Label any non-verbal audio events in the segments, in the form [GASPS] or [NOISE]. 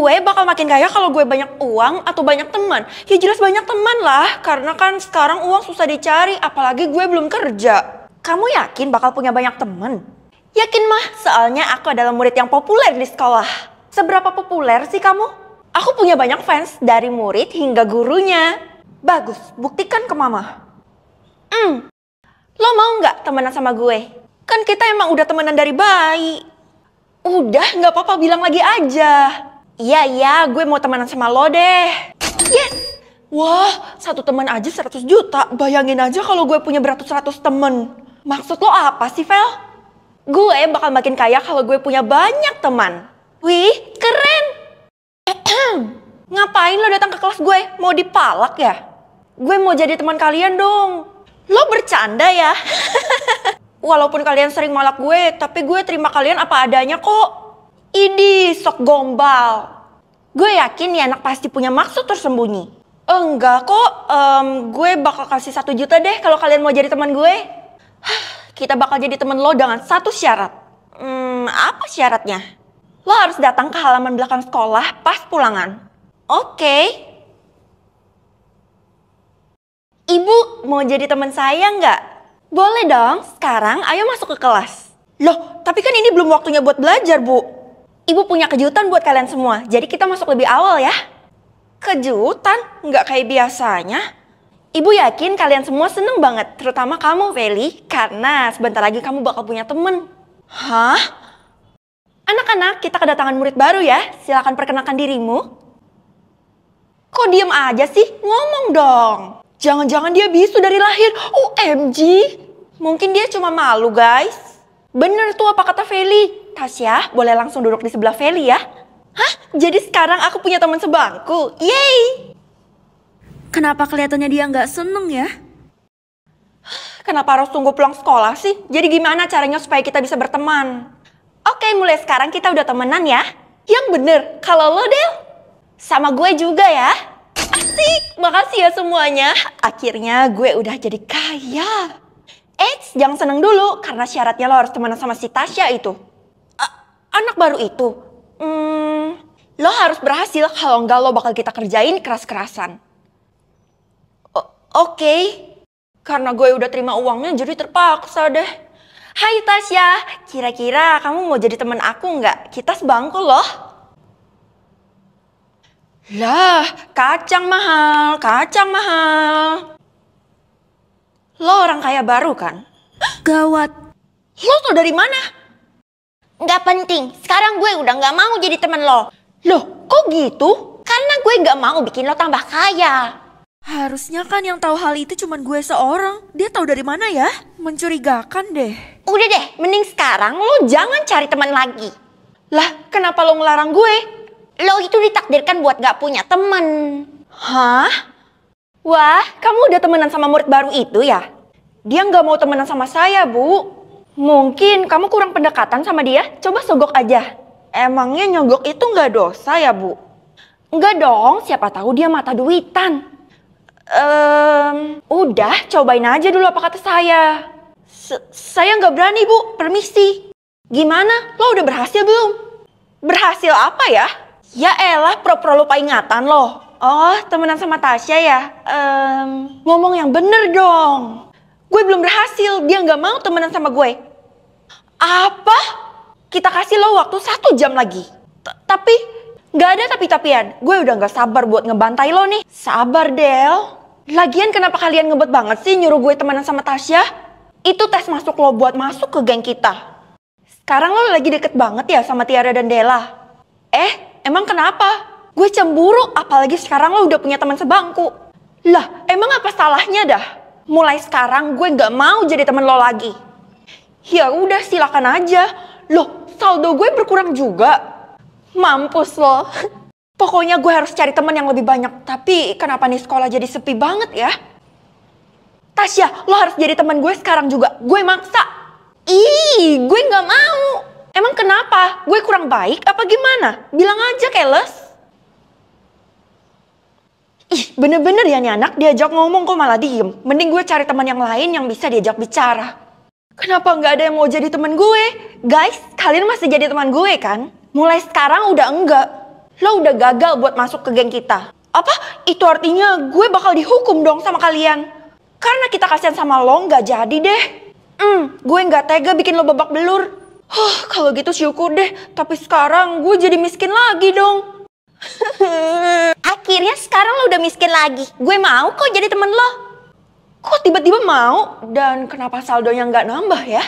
gue bakal makin kaya kalau gue banyak uang atau banyak teman. Ya jelas banyak teman lah, karena kan sekarang uang susah dicari, apalagi gue belum kerja. Kamu yakin bakal punya banyak teman? Yakin mah, soalnya aku adalah murid yang populer di sekolah. Seberapa populer sih kamu? Aku punya banyak fans dari murid hingga gurunya. Bagus, buktikan ke mama. Hmm, lo mau nggak temenan sama gue? Kan kita emang udah temenan dari bayi. Udah, nggak apa-apa bilang lagi aja. Iya, iya, gue mau temenan sama lo deh. Yes! Iya. Wah, satu teman aja 100 juta. Bayangin aja kalau gue punya beratus-ratus temen. Maksud lo apa sih, Vel? Gue bakal makin kaya kalau gue punya banyak teman. Wih, keren! [CLEARS THROAT] Ngapain lo datang ke kelas gue? Mau dipalak ya? Gue mau jadi teman kalian dong. Lo bercanda ya? [LAUGHS] Walaupun kalian sering malak gue, tapi gue terima kalian apa adanya kok. Idi, sok gombal. Gue yakin nih anak pasti punya maksud tersembunyi. Enggak kok, um, gue bakal kasih satu juta deh kalau kalian mau jadi teman gue. kita bakal jadi teman lo dengan satu syarat. Hmm, apa syaratnya? Lo harus datang ke halaman belakang sekolah pas pulangan. Oke. Okay. Ibu, mau jadi teman saya nggak? Boleh dong, sekarang ayo masuk ke kelas. Loh, tapi kan ini belum waktunya buat belajar, Bu. Ibu punya kejutan buat kalian semua, jadi kita masuk lebih awal ya. Kejutan? Nggak kayak biasanya. Ibu yakin kalian semua seneng banget, terutama kamu, Feli, karena sebentar lagi kamu bakal punya temen. Hah? Anak-anak, kita kedatangan murid baru ya. Silahkan perkenalkan dirimu. Kok diem aja sih? Ngomong dong. Jangan-jangan dia bisu dari lahir. OMG. Mungkin dia cuma malu, guys. Bener tuh apa kata Feli. Tasya, boleh langsung duduk di sebelah Feli ya? Hah? Jadi sekarang aku punya teman sebangku? Yeay! Kenapa kelihatannya dia nggak seneng ya? Kenapa harus tunggu pulang sekolah sih? Jadi gimana caranya supaya kita bisa berteman? Oke, mulai sekarang kita udah temenan ya. Yang bener, kalau lo Del, sama gue juga ya. Asik, makasih ya semuanya. Akhirnya gue udah jadi kaya. Eits, jangan seneng dulu, karena syaratnya lo harus temenan sama si Tasya itu anak baru itu, hmm, lo harus berhasil kalau enggak lo bakal kita kerjain keras-kerasan. Oke, okay. karena gue udah terima uangnya jadi terpaksa deh. Hai Tasya, kira-kira kamu mau jadi temen aku nggak? Kita sebangku loh. Lah, kacang mahal, kacang mahal. Lo orang kaya baru kan? Gawat. Lo tuh dari mana? Nggak penting, sekarang gue udah nggak mau jadi temen lo. Loh, kok gitu? Karena gue nggak mau bikin lo tambah kaya. Harusnya kan yang tahu hal itu cuma gue seorang. Dia tahu dari mana ya? Mencurigakan deh. Udah deh, mending sekarang lo jangan cari teman lagi. Lah, kenapa lo ngelarang gue? Lo itu ditakdirkan buat gak punya temen. Hah? Wah, kamu udah temenan sama murid baru itu ya? Dia nggak mau temenan sama saya, Bu. Mungkin kamu kurang pendekatan sama dia, coba sogok aja. Emangnya nyogok itu nggak dosa ya, Bu? Nggak dong, siapa tahu dia mata duitan. Um, udah, cobain aja dulu apa kata saya. S saya nggak berani, Bu. Permisi. Gimana? Lo udah berhasil belum? Berhasil apa ya? Ya elah, pro-pro lupa ingatan loh. Oh, temenan sama Tasya ya? Um, ngomong yang bener dong. Gue belum berhasil, dia nggak mau temenan sama gue. Apa? Kita kasih lo waktu satu jam lagi. T tapi, nggak ada tapi-tapian. Gue udah nggak sabar buat ngebantai lo nih. Sabar, Del. Lagian kenapa kalian ngebet banget sih nyuruh gue temenan sama Tasya? Itu tes masuk lo buat masuk ke geng kita. Sekarang lo lagi deket banget ya sama Tiara dan Della. Eh, emang kenapa? Gue cemburu apalagi sekarang lo udah punya teman sebangku. Lah, emang apa salahnya dah? mulai sekarang gue gak mau jadi temen lo lagi. Ya udah silakan aja. Loh, saldo gue berkurang juga. Mampus lo. [LAUGHS] Pokoknya gue harus cari temen yang lebih banyak. Tapi kenapa nih sekolah jadi sepi banget ya? Tasya, lo harus jadi temen gue sekarang juga. Gue maksa. Ih, gue gak mau. Emang kenapa? Gue kurang baik apa gimana? Bilang aja, Keles. Ih, bener-bener ya nih anak diajak ngomong kok malah diem. Mending gue cari teman yang lain yang bisa diajak bicara. Kenapa nggak ada yang mau jadi teman gue? Guys, kalian masih jadi teman gue kan? Mulai sekarang udah enggak. Lo udah gagal buat masuk ke geng kita. Apa? Itu artinya gue bakal dihukum dong sama kalian. Karena kita kasihan sama lo nggak jadi deh. Hmm, gue nggak tega bikin lo babak belur. Huh, kalau gitu syukur deh. Tapi sekarang gue jadi miskin lagi dong. [LAUGHS] Akhirnya sekarang lo udah miskin lagi. Gue mau kok jadi temen lo. Kok tiba-tiba mau? Dan kenapa saldonya nggak nambah ya?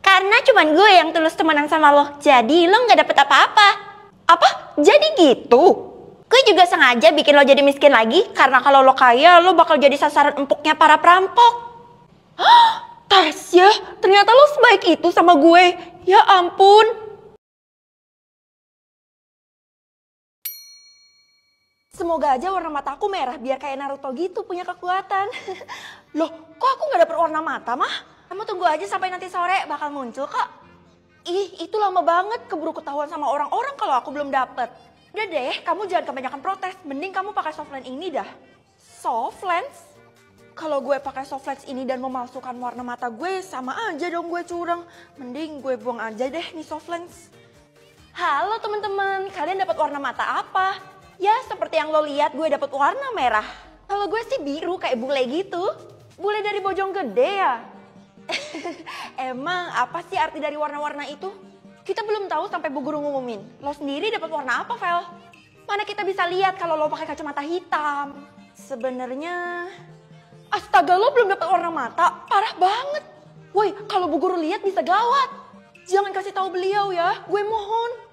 Karena cuman gue yang tulus temenan sama lo. Jadi lo nggak dapet apa-apa. Apa? Jadi gitu? Gue juga sengaja bikin lo jadi miskin lagi. Karena kalau lo kaya, lo bakal jadi sasaran empuknya para perampok. Hah? [GASPS] Tasya, ternyata lo sebaik itu sama gue. Ya ampun, Semoga aja warna mata aku merah biar kayak Naruto gitu punya kekuatan. [LAUGHS] Loh, kok aku nggak dapet warna mata mah? Kamu tunggu aja sampai nanti sore bakal muncul kok. Ih, itu lama banget keburu ketahuan sama orang-orang kalau aku belum dapet. Udah deh, kamu jangan kebanyakan protes. Mending kamu pakai soft lens ini dah. Soft lens? Kalau gue pakai soft lens ini dan memalsukan warna mata gue, sama aja dong gue curang. Mending gue buang aja deh nih soft lens. Halo teman-teman, kalian dapat warna mata apa? Ya seperti yang lo lihat gue dapet warna merah. Kalau gue sih biru kayak bule gitu. Bule dari bojong gede ya. [LAUGHS] Emang apa sih arti dari warna-warna itu? Kita belum tahu sampai Bu Guru ngumumin. Lo sendiri dapat warna apa, Vel? Mana kita bisa lihat kalau lo pakai kacamata hitam? Sebenarnya Astaga lo belum dapat warna mata, parah banget. Woi, kalau Bu Guru lihat bisa gawat. Jangan kasih tahu beliau ya, gue mohon.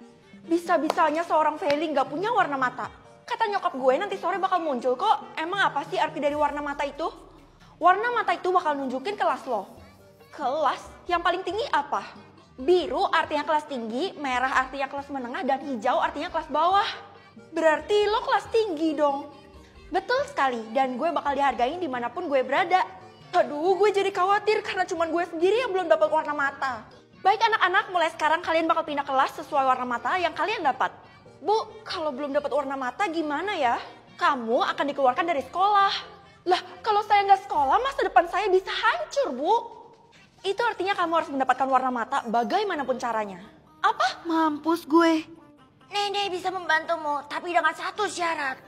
Bisa-bisanya seorang Feli nggak punya warna mata. Kata nyokap gue nanti sore bakal muncul kok. Emang apa sih arti dari warna mata itu? Warna mata itu bakal nunjukin kelas lo. Kelas yang paling tinggi apa? Biru artinya kelas tinggi, merah artinya kelas menengah, dan hijau artinya kelas bawah. Berarti lo kelas tinggi dong. Betul sekali, dan gue bakal dihargain dimanapun gue berada. Aduh, gue jadi khawatir karena cuma gue sendiri yang belum dapat warna mata. Baik anak-anak, mulai sekarang kalian bakal pindah kelas sesuai warna mata yang kalian dapat. Bu, kalau belum dapat warna mata gimana ya? Kamu akan dikeluarkan dari sekolah. Lah, kalau saya nggak sekolah, masa depan saya bisa hancur, Bu. Itu artinya kamu harus mendapatkan warna mata bagaimanapun caranya. Apa? Mampus gue. Nenek bisa membantumu, tapi dengan satu syarat.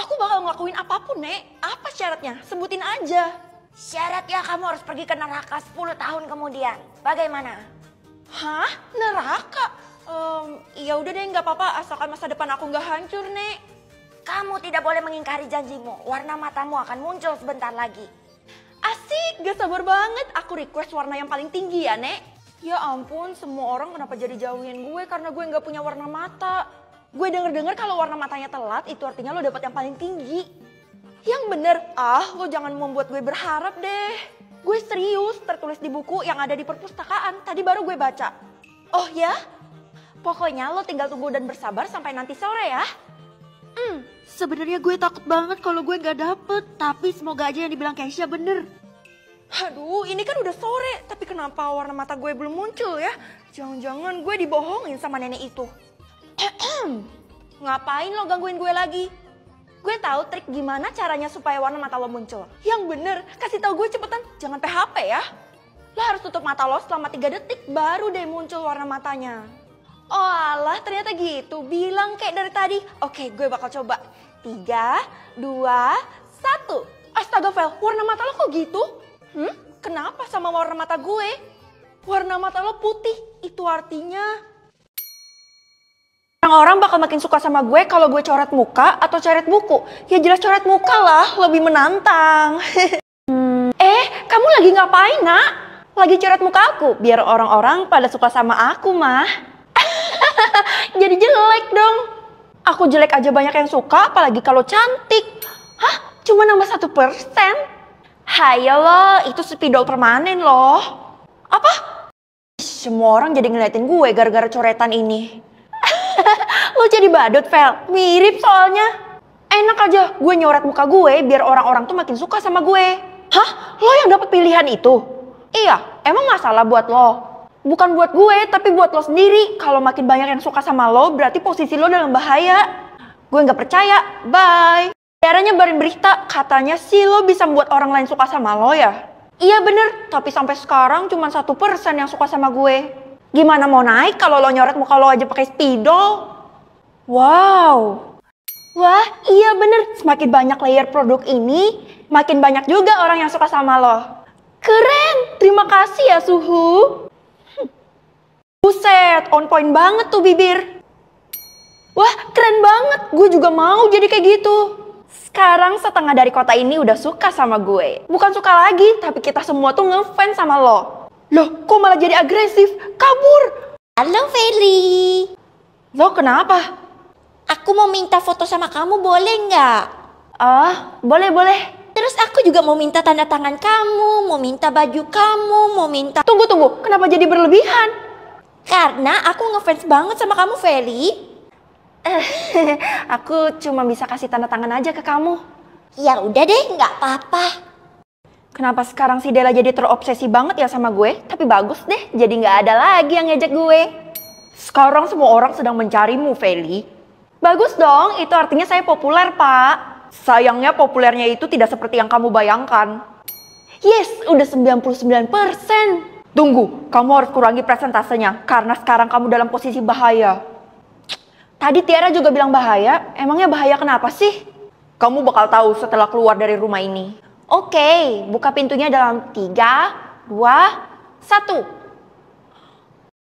Aku bakal ngelakuin apapun, Nek. Apa syaratnya? Sebutin aja. Syaratnya kamu harus pergi ke neraka 10 tahun kemudian. Bagaimana? Hah? Neraka? Um, ya udah deh nggak apa-apa asalkan masa depan aku nggak hancur, Nek. Kamu tidak boleh mengingkari janjimu. Warna matamu akan muncul sebentar lagi. Asik, gak sabar banget. Aku request warna yang paling tinggi ya, Nek. Ya ampun, semua orang kenapa jadi jauhin gue karena gue nggak punya warna mata. Gue denger denger kalau warna matanya telat, itu artinya lo dapet yang paling tinggi. Yang bener, ah lo jangan membuat gue berharap deh. Gue serius tertulis di buku yang ada di perpustakaan. Tadi baru gue baca. Oh ya? Pokoknya lo tinggal tunggu dan bersabar sampai nanti sore ya. Hmm, sebenarnya gue takut banget kalau gue nggak dapet. Tapi semoga aja yang dibilang Keisha bener. Aduh, ini kan udah sore. Tapi kenapa warna mata gue belum muncul ya? Jangan-jangan gue dibohongin sama nenek itu. [CLEARS THROAT] Ngapain lo gangguin gue lagi? Gue tahu trik gimana caranya supaya warna mata lo muncul. Yang bener, kasih tau gue cepetan, jangan PHP ya. Lo harus tutup mata lo selama 3 detik, baru deh muncul warna matanya. Oh alah, ternyata gitu. Bilang kayak dari tadi. Oke, gue bakal coba. 3, 2, 1. Astaga, Vel, warna mata lo kok gitu? Hmm? Kenapa sama warna mata gue? Warna mata lo putih, itu artinya Orang-orang bakal makin suka sama gue kalau gue coret muka atau coret buku. Ya jelas coret muka lah, lebih menantang. [LAUGHS] Hmm, eh, kamu lagi ngapain, nak? Lagi coret muka aku, biar orang-orang pada suka sama aku, mah. [LAUGHS] Jadi jelek dong. Aku jelek aja banyak yang suka, apalagi kalau cantik. Hah? Cuma nambah satu persen? Hayo ya loh, itu spidol permanen loh. Apa? Semua orang jadi ngeliatin gue gara-gara coretan ini. [LAUGHS] Lo jadi badut, Vel. Mirip soalnya. Enak aja gue nyoret muka gue biar orang-orang tuh makin suka sama gue. Hah? Lo yang dapat pilihan itu? Iya, emang masalah buat lo. Bukan buat gue, tapi buat lo sendiri. Kalau makin banyak yang suka sama lo, berarti posisi lo dalam bahaya. Gue nggak percaya. Bye. Caranya nyebarin berita, katanya sih lo bisa buat orang lain suka sama lo ya. Iya bener, tapi sampai sekarang cuma satu persen yang suka sama gue. Gimana mau naik kalau lo nyoret muka lo aja pakai spidol? Wow. Wah, iya bener. Semakin banyak layer produk ini, makin banyak juga orang yang suka sama lo. Keren, terima kasih ya Suhu. Hm. [LAUGHS] Buset, on point banget tuh bibir. Wah, keren banget. Gue juga mau jadi kayak gitu. Sekarang setengah dari kota ini udah suka sama gue. Bukan suka lagi, tapi kita semua tuh ngefans sama lo. Loh, kok malah jadi agresif? Kabur! Halo, Feli. Lo kenapa? Aku mau minta foto sama kamu, boleh nggak? Ah, oh, boleh-boleh. Terus aku juga mau minta tanda tangan kamu, mau minta baju kamu, mau minta... Tunggu-tunggu, kenapa jadi berlebihan? Karena aku ngefans banget sama kamu, Feli. Eh, [LAUGHS] aku cuma bisa kasih tanda tangan aja ke kamu. Ya udah deh, nggak apa-apa. Kenapa sekarang si Della jadi terobsesi banget ya sama gue? Tapi bagus deh, jadi nggak ada lagi yang ngejek gue. Sekarang semua orang sedang mencarimu, Feli. Bagus dong, itu artinya saya populer, Pak. Sayangnya populernya itu tidak seperti yang kamu bayangkan. Yes, udah 99%. Tunggu, kamu harus kurangi presentasenya karena sekarang kamu dalam posisi bahaya. Tadi Tiara juga bilang bahaya, emangnya bahaya kenapa sih? Kamu bakal tahu setelah keluar dari rumah ini. Oke, buka pintunya dalam 3, 2, 1.